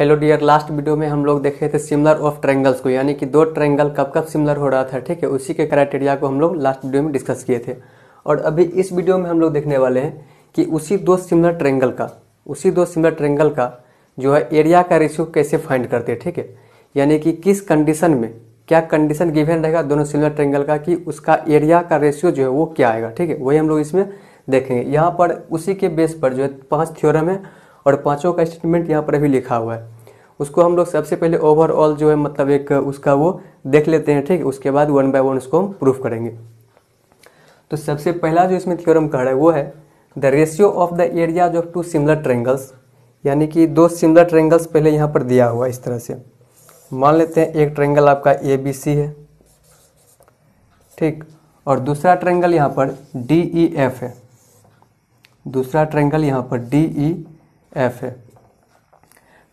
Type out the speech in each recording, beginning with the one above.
hello dear last video में हम लोग देखे थे सिमिलर ऑफ ट्रेंगल्स को यानी कि दो ट्रेंगल कब कब सिमिलर हो रहा था ठीक है उसी के क्राइटेरिया को हम लोग लास्ट वीडियो में डिस्कस किए थे और अभी इस वीडियो में हम लोग देखने वाले हैं कि उसी दो सिमिलर ट्रेंगल का उसी दो सिमिलर ट्रेंगल का जो है एरिया का रेशियो कैसे फाइंड करते हैं ठीक है यानी कि किस कंडीशन में क्या कंडीशन गिवन रहेगा दोनों सिमिलर ट्रेंगल का कि उसका एरिया का रेशियो जो है वो क्या आएगा ठीक है वही हम लोग इसमें देखेंगे यहाँ पर उसी के बेस पर जो है पाँच थ्योरम है और पाँचों का स्टेटमेंट यहाँ पर अभी लिखा हुआ है उसको हम लोग सबसे पहले ओवरऑल जो है मतलब एक उसका वो देख लेते हैं ठीक उसके बाद वन बाय वन उसको हम प्रूफ करेंगे तो सबसे पहला जो इसमें थ्योरम कह रहा है वो है the ratio of the areas of two similar triangles यानी कि दो सिमिलर ट्रेंगल्स पहले यहाँ पर दिया हुआ इस तरह से मान लेते हैं एक ट्रेंगल आपका ए बी सी है ठीक और दूसरा ट्रेंगल यहाँ पर डी ई एफ है दूसरा ट्रेंगल यहाँ पर डी ई e, एफ है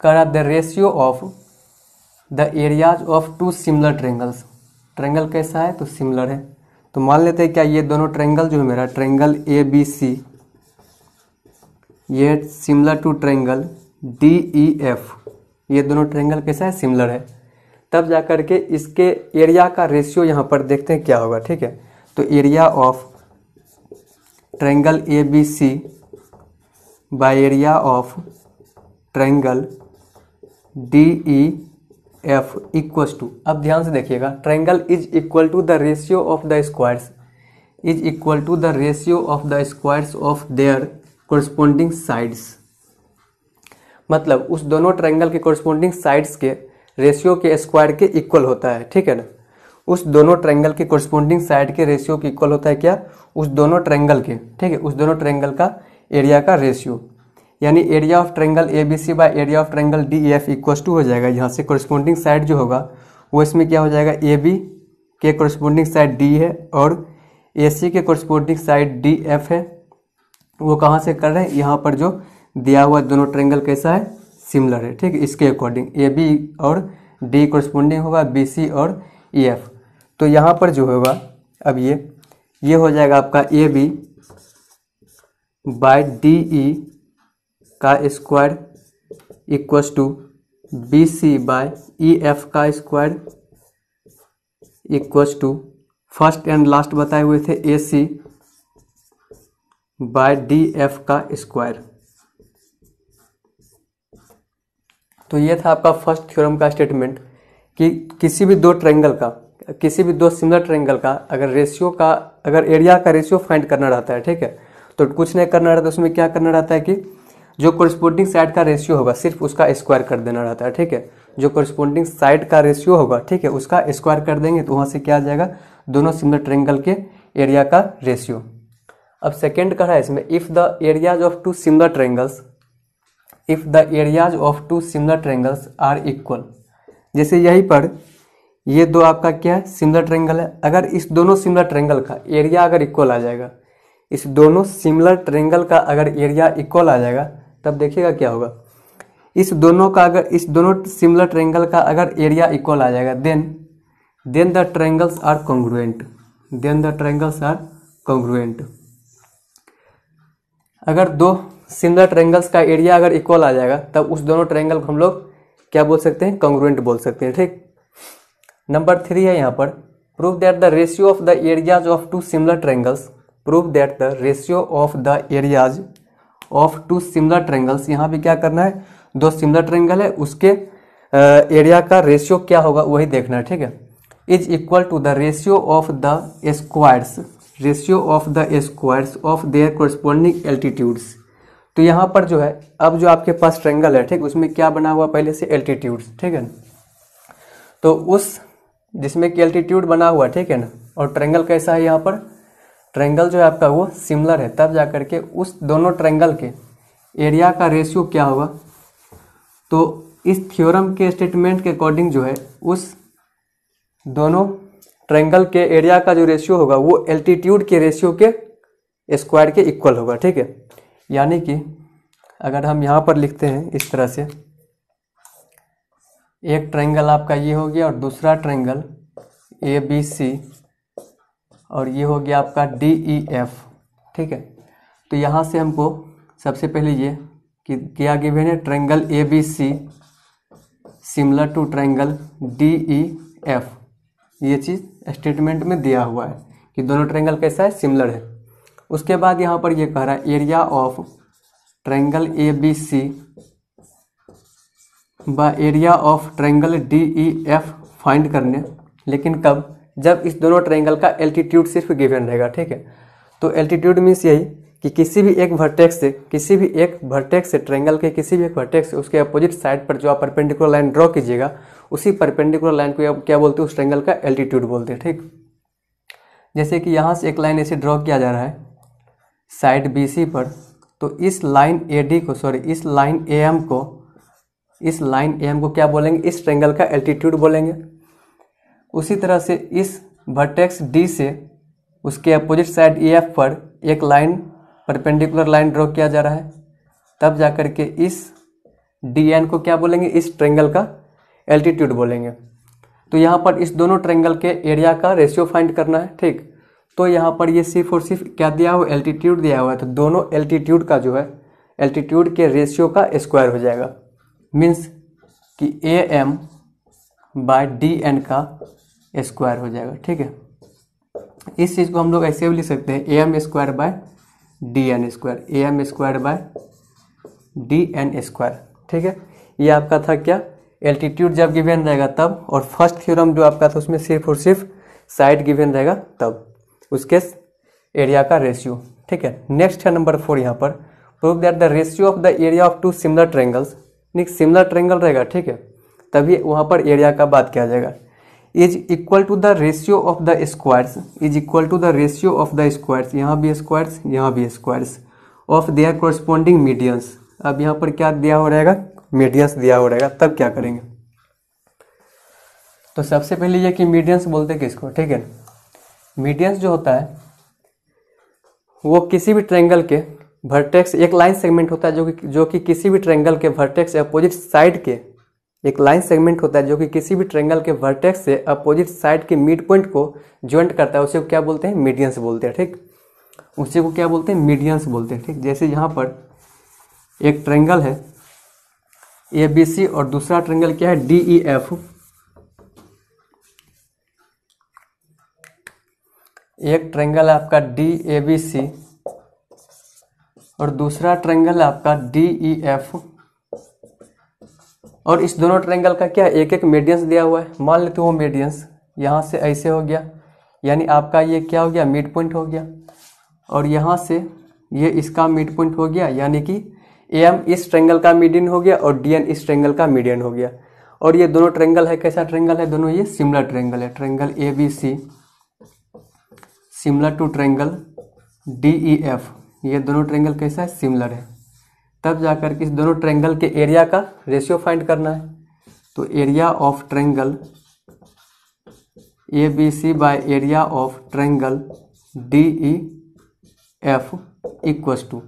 कह रहा the ratio of the areas of two similar triangles triangle कैसा है तो सिमिलर है तो मान लेते हैं क्या ये दोनों ट्रेंगल जो है मेरा ट्रेंगल ए बी सी ये similar to triangle D E F ये दोनों ट्रेंगल कैसा है सिमिलर है तब जा कर के इसके एरिया का रेशियो यहाँ पर देखते हैं क्या होगा ठीक है तो area of triangle A B C by area of triangle D E F equals to अब ध्यान से देखिएगा triangle is equal to the ratio of the squares is equal to the ratio of the squares of their corresponding sides मतलब उस दोनों triangle के corresponding sides के ratio के स्क्वायर के इक्वल होता है ठीक है ना उस दोनों ट्राइंगल के कोरस्पोंडिंग साइड के रेशियो के इक्वल होता है क्या उस दोनों ट्रेंगल के ठीक है उस दोनों ट्रैंगल का एरिया का रेशियो यानी area of triangle A B C by area of triangle D E F equals to हो जाएगा यहाँ से कॉरस्पॉन्डिंग साइड जो होगा वो इसमें क्या हो जाएगा ए बी के कॉरस्पोंडिंग साइड डी है और ए सी के कॉरस्पोंडिंग साइड डी एफ है वो कहाँ से कर रहे हैं यहाँ पर जो दिया हुआ दोनों ट्रेंगल कैसा है सिमिलर है ठीक इसके अकॉर्डिंग ए बी और डी कॉरस्पॉन्डिंग होगा बी सी और ई e एफ तो यहाँ पर जो होगा अब ये ये हो जाएगा आपका A B by D E का square equals to B C by E F का square equals to first and last बताए हुए थे A C by D F का स्क्वायर तो ये था आपका फर्स्ट थ्योरम का स्टेटमेंट कि किसी भी दो ट्रेंगल का किसी भी दो सिमिलर ट्रेंगल का अगर रेशियो का अगर एरिया का रेशियो फाइंड करना रहता है ठीक है तो कुछ नहीं करना रहता उसमें क्या करना रहता है कि जो कोरिस्पोंडिंग साइड का रेशियो होगा सिर्फ उसका स्क्वायर कर देना रहता है ठीक है जो कोरिस्पोंडिंग साइड का रेशियो होगा ठीक है उसका स्क्वायर कर देंगे तो वहाँ से क्या आ जाएगा दोनों सिमिलर ट्रेंगल के एरिया का रेशियो अब सेकेंड का है इसमें if the areas of two similar triangles if the areas of two similar triangles are equal जैसे यहीं पर ये दो आपका क्या है सिमिलर ट्रेंगल है अगर इस दोनों सिमिलर ट्रेंगल का एरिया अगर इक्वल आ जाएगा इस दोनों सिमिलर ट्रेंगल का अगर एरिया इक्वल आ जाएगा तब देखिएगा क्या होगा इस दोनों का अगर इस दोनों सिमिलर ट्रेंगल का अगर एरिया इक्वल आ जाएगा then then the triangles are congruent then the triangles are congruent अगर दो सिमिलर ट्रेंगल्स का एरिया अगर इक्वल आ जाएगा तब उस दोनों ट्रेंगल को हम लोग क्या बोल सकते हैं कॉन्ग्रुएंट बोल सकते हैं ठीक नंबर थ्री है यहाँ पर prove that the ratio of the areas of two similar triangles prove that the ratio of the areas of two similar triangles यहाँ पे क्या करना है दो सिमिलर ट्रेंगल है उसके एरिया का रेशियो क्या होगा वही देखना है ठीक है is equal to the ratio of the squares ratio of the squares of their corresponding altitudes तो यहाँ पर जो है अब जो आपके पास ट्रेंगल है ठीक उसमें क्या बना हुआ पहले से एल्टीट्यूड्स ठीक है तो उस जिसमें कि एल्टीट्यूड बना हुआ ठीक है ना और ट्रेंगल कैसा है यहाँ पर ट्रेंगल जो है आपका वो सिमिलर है तब जा के उस दोनों ट्रेंगल के एरिया का रेशियो क्या होगा तो इस थ्योरम के स्टेटमेंट के अकॉर्डिंग जो है उस दोनों ट्रेंगल के एरिया का जो रेशियो होगा वो एल्टीट्यूड के रेशियो के स्क्वायर के इक्वल होगा ठीक है यानी कि अगर हम यहाँ पर लिखते हैं इस तरह से एक ट्रेंगल आपका ये हो गया और दूसरा ट्रेंगल ए बी सी और ये हो गया आपका डी ई एफ ठीक है तो यहाँ से हमको सबसे पहले ये कि क्या गिवेन है triangle A B C similar to triangle D E F ये चीज़ स्टेटमेंट में दिया हुआ है कि दोनों ट्रैंगल कैसा है सिमिलर है उसके बाद यहाँ पर ये कह रहा है area of triangle A B C व area of triangle D E F find करने लेकिन कब जब इस दोनों ट्रायंगल का एल्टीट्यूड सिर्फ गिवन रहेगा ठीक है तो एल्टीट्यूड मीन्स यही कि किसी भी एक वर्टेक्स से किसी भी एक वर्टेक्स से ट्रायंगल के किसी भी एक वर्टेक्स से उसके अपोजिट साइड पर जो आप परपेंडिकुलर लाइन ड्रॉ कीजिएगा उसी परपेंडिकुलर लाइन को क्या बोलते हैं उस ट्रायंगल का एल्टीट्यूड बोलते हैं ठीक जैसे कि यहाँ से एक लाइन ऐसे ड्रॉ किया जा रहा है साइड बी पर तो इस लाइन ए को सॉरी इस लाइन ए को इस लाइन ए को क्या बोलेंगे इस ट्रेंगल का एल्टीट्यूड बोलेंगे उसी तरह से इस वर्टेक्स डी से उसके अपोजिट साइड ई एफ पर एक लाइन परपेंडिकुलर लाइन ड्रॉ किया जा रहा है तब जा के इस डी एन को क्या बोलेंगे इस ट्रेंगल का एल्टीट्यूड बोलेंगे तो यहाँ पर इस दोनों ट्रेंगल के एरिया का रेशियो फाइंड करना है ठीक तो यहाँ पर ये सिर्फ और सिर्फ क्या दिया हुआ एल्टीट्यूड दिया हुआ है तो दोनों एल्टीट्यूड का जो है एल्टीट्यूड के रेशियो का स्क्वायर हो जाएगा मीन्स कि A M by D N का स्क्वायर हो जाएगा ठीक है इस चीज़ को हम लोग ऐसे भी लिख सकते हैं A M square by D N square A M square by D N square ठीक है ये आपका था क्या एल्टीट्यूड जब गिवेन रहेगा तब और फर्स्ट थ्योरम जो आपका था उसमें सिर्फ और सिर्फ साइड गिवेन रहेगा तब उसके एरिया का रेशियो ठीक है नेक्स्ट है नंबर फोर यहाँ पर prove that the ratio of the area of two similar triangles नहीं सिमिलर ट्रेंगल रहेगा ठीक है तभी वहाँ पर एरिया का बात किया जाएगा is equal to the ratio of the squares is equal to the ratio of the squares यहाँ भी स्क्वायर्स यहाँ भी squares of their corresponding medians अब यहाँ पर क्या दिया हो रहेगा मीडियंस दिया हो रहेगा तब क्या करेंगे तो सबसे पहले ये कि मीडियंस बोलते हैं किसको ठीक है मीडियंस जो होता है वो किसी भी ट्रेंगल के वर्टेक्स एक लाइन सेगमेंट होता है जो कि जो कि किसी भी ट्रेंगल के वर्टेक्स अपोजिट साइड के एक लाइन सेगमेंट होता है जो कि किसी भी ट्रेंगल के वर्टेक्स से अपोजिट साइड के मिड पॉइंट को ज्वाइंट करता है उसे क्या बोलते हैं मीडियंस बोलते हैं ठीक उसे को क्या बोलते हैं मीडियंस बोलते हैं ठीक जैसे यहाँ पर एक ट्रेंगल है ए बी सी और दूसरा ट्रेंगल क्या है डी ई एफ एक ट्रेंगल आपका डी ए बी सी और दूसरा ट्रेंगल आपका डी ई एफ और इस दोनों ट्रायंगल का क्या एक एक मीडियंस दिया हुआ है मान लेते हो मीडियंस यहाँ से ऐसे हो गया यानी आपका ये क्या हो गया मिड पॉइंट हो गया और यहाँ से ये इसका मिड पॉइंट हो गया यानी कि ए एम इस ट्रेंगल का मीडियन हो गया और डी एन इस ट्रेंगल का मीडियन हो गया और ये दोनों ट्रेंगल है कैसा ट्रेंगल है दोनों ये सिमिलर ट्रेंगल है triangle A B C similar to triangle D E F ये दोनों ट्रेंगल कैसा है सिमिलर है तब जाकर के इस दोनों ट्रेंगल के एरिया का रेशियो फाइंड करना है तो area of triangle A B C by area of triangle D E F equals to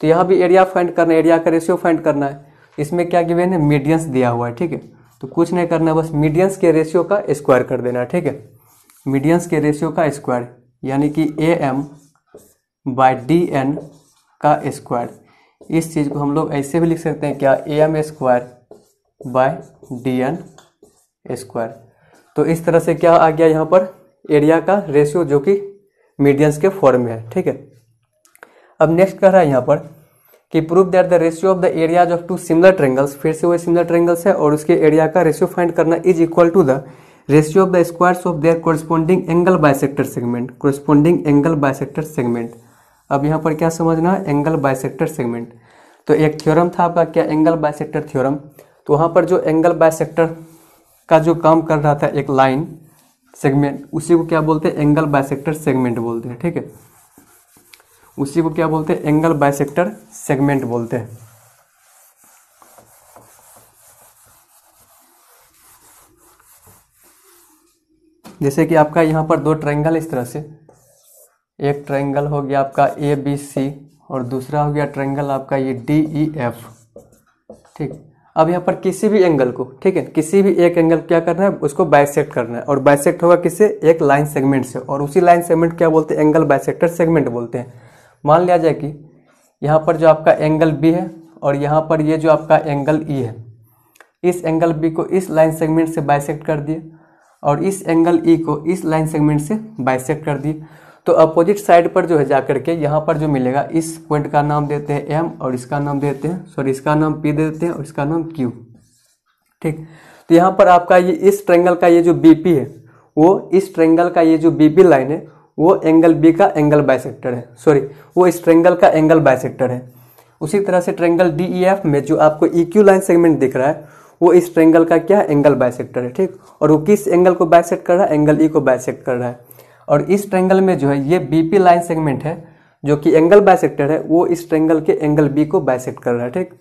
तो यहाँ भी एरिया फाइंड करना है एरिया का रेशियो फाइंड करना है इसमें क्या गिवेन है मीडियंस दिया हुआ है ठीक है तो कुछ नहीं करना है बस मीडियंस के रेशियो का स्क्वायर कर देना है ठीक है मीडियंस के रेशियो का स्क्वायर यानी कि A M by D N का स्क्वायर इस चीज़ को हम लोग ऐसे भी लिख सकते हैं क्या A M square by D N square तो इस तरह से क्या आ गया यहाँ पर एरिया का रेशियो जो कि मीडियंस के फॉर्म में है ठीक है अब नेक्स्ट कह रहा है यहाँ पर कि proof that the ratio of the areas of two similar triangles फिर से वही सिमिलर ट्रेंगल्स है और उसके एरिया का रेशियो फाइंड करना is equal to the ratio of the squares of their corresponding angle bisector segment corresponding angle bisector segment अब यहाँ पर क्या समझना है एंगल बायसेक्टर सेगमेंट तो एक थ्योरम था आपका क्या एंगल बायसेक्टर थ्योरम तो वहाँ पर जो एंगल बायसेक्टर का जो काम कर रहा था एक लाइन सेगमेंट उसी को क्या बोलते हैं एंगल बायसेक्टर सेगमेंट बोलते हैं ठीक है उसी को क्या बोलते हैं एंगल बायसेक्टर सेगमेंट बोलते हैं जैसे कि आपका यहाँ पर दो ट्रायंगल इस तरह से एक ट्रायंगल हो गया आपका ए बी सी और दूसरा हो गया ट्रायंगल आपका ये डी ई एफ ठीक अब यहाँ पर किसी भी एंगल को ठीक है किसी भी एक एंगल क्या करना है उसको बाइसेक्ट करना है और बाइसेक्ट होगा किससे एक लाइन सेगमेंट से और उसी लाइन सेगमेंट क्या बोलते हैं एंगल बाइसेक्टर सेगमेंट बोलते हैं मान लिया जाए कि यहाँ पर जो आपका एंगल बी है और यहाँ पर ये जो आपका एंगल ई e है इस एंगल बी को इस लाइन सेगमेंट से बाइसेक्ट कर दिए और इस एंगल ई e को इस लाइन सेगमेंट से बाइसेक्ट कर दिए तो अपोजिट साइड पर जो है जा करके यहाँ पर जो मिलेगा इस पॉइंट का नाम देते हैं एम और इसका नाम देते हैं सॉरी इसका नाम पी देते हैं और इसका नाम क्यू ठीक तो यहाँ पर आपका ये इस ट्रेंगल का ये जो बीपी है वो इस ट्रेंगल का ये जो बीपी लाइन है वो एंगल बी का एंगल बायसेक्टर है सॉरी वो इस ट्रेंगल का एंगल बायसेक्टर है उसी तरह से ट्रेंगल डी ई एफ में जो आपको ई क्यू लाइन सेगमेंट दिख रहा है वो इस ट्रेंगल का क्या है एंगल बायसेक्टर है ठीक और वो किस एंगल को बायसेक्ट कर रहा है एंगल ई e को बायसेक्ट कर रहा है और इस ट्रेंगल में जो है ये बीपी लाइन सेगमेंट है जो कि एंगल बायसेक्टर है वो इस ट्रेंगल के एंगल बी को बायसेक्ट कर रहा है ठीक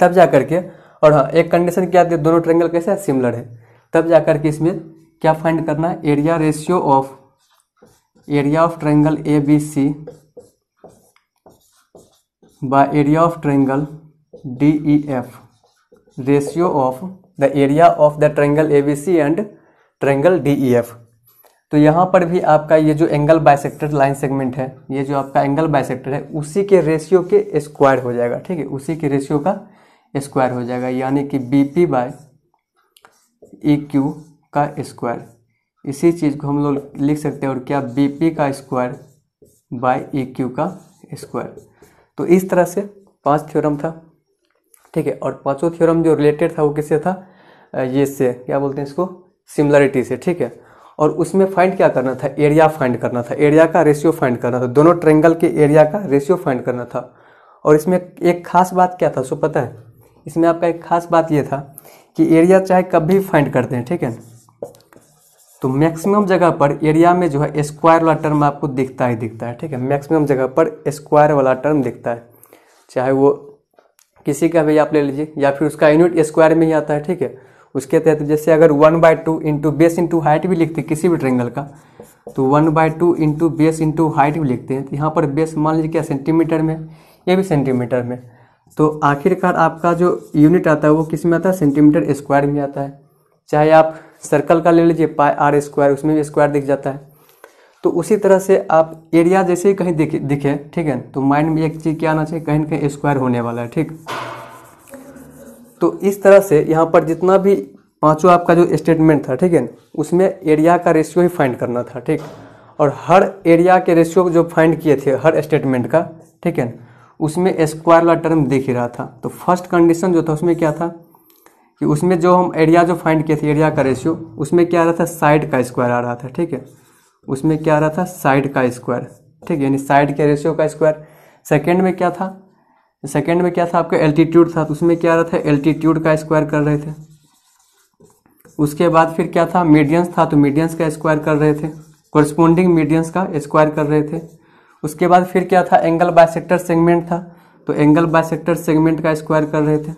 तब जा करके और हाँ एक कंडीशन क्या आती दोनों ट्रेंगल कैसे सिमिलर है तब जा करके इसमें क्या फाइंड करना है area ratio of area of triangle A B C by area of triangle D E F ratio of the area of the triangle A B C and triangle D E F तो यहाँ पर भी आपका ये जो angle bisector line segment है ये जो आपका एंगल बायसेक्टर है उसी के रेशियो के स्क्वायर हो जाएगा ठीक है उसी के रेशियो का स्क्वायर हो जाएगा यानी कि B P by E Q का स्क्वायर इसी चीज़ को हम लोग लिख सकते हैं और क्या बी पी का स्क्वायर बाय ई क्यू का स्क्वायर तो इस तरह से पांच थ्योरम था ठीक है और पांचों थ्योरम जो रिलेटेड था वो किससे था ये से क्या बोलते हैं इसको सिमिलरिटी से ठीक है और उसमें फाइंड क्या करना था एरिया फाइंड करना था एरिया का रेशियो फाइंड करना था दोनों ट्रेंगल के एरिया का रेशियो फाइंड करना था और इसमें एक खास बात क्या था सो पता है इसमें आपका एक खास बात यह था कि एरिया चाहे कब भी फाइंड करते हैं ठीक है तो मैक्सिमम जगह पर एरिया में जो है स्क्वायर वाला टर्म आपको दिखता ही दिखता है ठीक है मैक्सिमम जगह पर स्क्वायर वाला टर्म दिखता है चाहे वो किसी का भी आप ले लीजिए या फिर उसका यूनिट स्क्वायर में ही आता है ठीक है उसके तहत जैसे अगर one by two into base into height भी लिखते हैं किसी भी ट्रेंगल का तो one by two into base into height भी लिखते हैं तो यहाँ पर बेस मान लीजिए क्या सेंटीमीटर में ये भी सेंटीमीटर में तो आखिरकार आपका जो यूनिट आता है वो किस में आता है सेंटीमीटर स्क्वायर में आता है चाहे आप सर्कल का ले लीजिए पाए आर स्क्वायर उसमें भी स्क्वायर दिख जाता है तो उसी तरह से आप एरिया जैसे ही कहीं दिखे दिखे ठीक है तो माइंड में एक चीज़ क्या आना चाहिए कहीं ना कहीं स्क्वायर होने वाला है ठीक तो इस तरह से यहाँ पर जितना भी पाँचों आपका जो स्टेटमेंट था ठीक है उसमें एरिया का रेशियो ही फाइंड करना था ठीक और हर एरिया के रेशियो जो फाइंड किए थे हर स्टेटमेंट का ठीक है उसमें स्क्वायर वाला टर्म देख ही रहा था तो फर्स्ट कंडीशन जो था उसमें क्या था कि उसमें जो हम एरिया जो फाइंड किए थे एरिया का रेशियो उसमें क्या आ रहा था साइड का स्क्वायर आ रहा था ठीक है उसमें क्या आ रहा था साइड का स्क्वायर ठीक है यानी साइड के रेशियो का स्क्वायर सेकेंड में क्या था सेकेंड में क्या था आपका एल्टीट्यूड था तो उसमें क्या रहा था एल्टीट्यूड का स्क्वायर कर रहे थे उसके बाद फिर क्या था मीडियंस था तो मीडियंस का स्क्वायर कर रहे थे कॉरस्पोंडिंग मीडियंस का स्क्वायर कर रहे थे उसके बाद फिर क्या था एंगल बायसेक्टर सेगमेंट था तो एंगल बायसेक्टर सेगमेंट का स्क्वायर कर रहे थे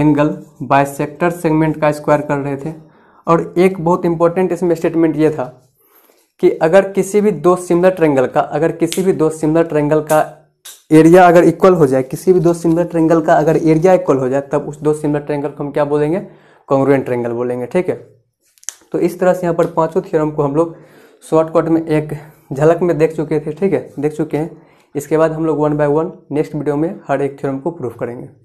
एंगल बायसेक्टर सेगमेंट का स्क्वायर कर रहे थे और एक बहुत इंपॉर्टेंट इसमें स्टेटमेंट ये था कि अगर किसी भी दो सिमिलर ट्रेंगल का अगर किसी भी दो सिमिलर ट्रेंगल का एरिया अगर इक्वल हो जाए किसी भी दो सिमिलर ट्रेंगल का अगर एरिया इक्वल हो जाए तब उस दो सिमिलर ट्रेंगल को हम क्या बोलेंगे कॉन्ग्रुएंट ट्रेंगल बोलेंगे ठीक है तो इस तरह से यहाँ पर पाँचों थ्योरम को हम लोग शॉर्टकट में एक झलक में देख चुके थे ठीक है देख चुके हैं इसके बाद हम लोग one by one next video में हर एक थ्योरम को प्रूफ करेंगे